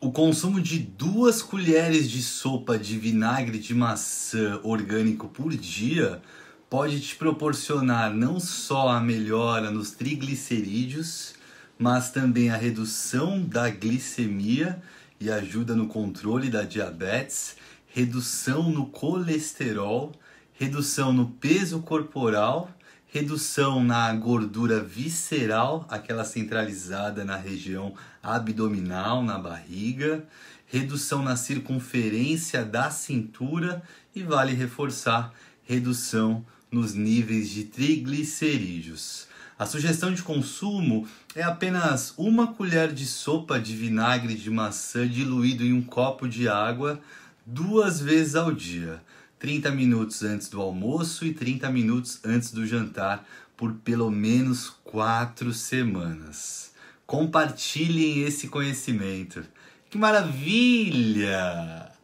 O consumo de duas colheres de sopa de vinagre de maçã orgânico por dia pode te proporcionar não só a melhora nos triglicerídeos, mas também a redução da glicemia e ajuda no controle da diabetes, redução no colesterol, redução no peso corporal redução na gordura visceral, aquela centralizada na região abdominal, na barriga, redução na circunferência da cintura e vale reforçar redução nos níveis de triglicerídeos. A sugestão de consumo é apenas uma colher de sopa de vinagre de maçã diluído em um copo de água duas vezes ao dia. 30 minutos antes do almoço e 30 minutos antes do jantar por pelo menos quatro semanas. Compartilhem esse conhecimento. Que maravilha!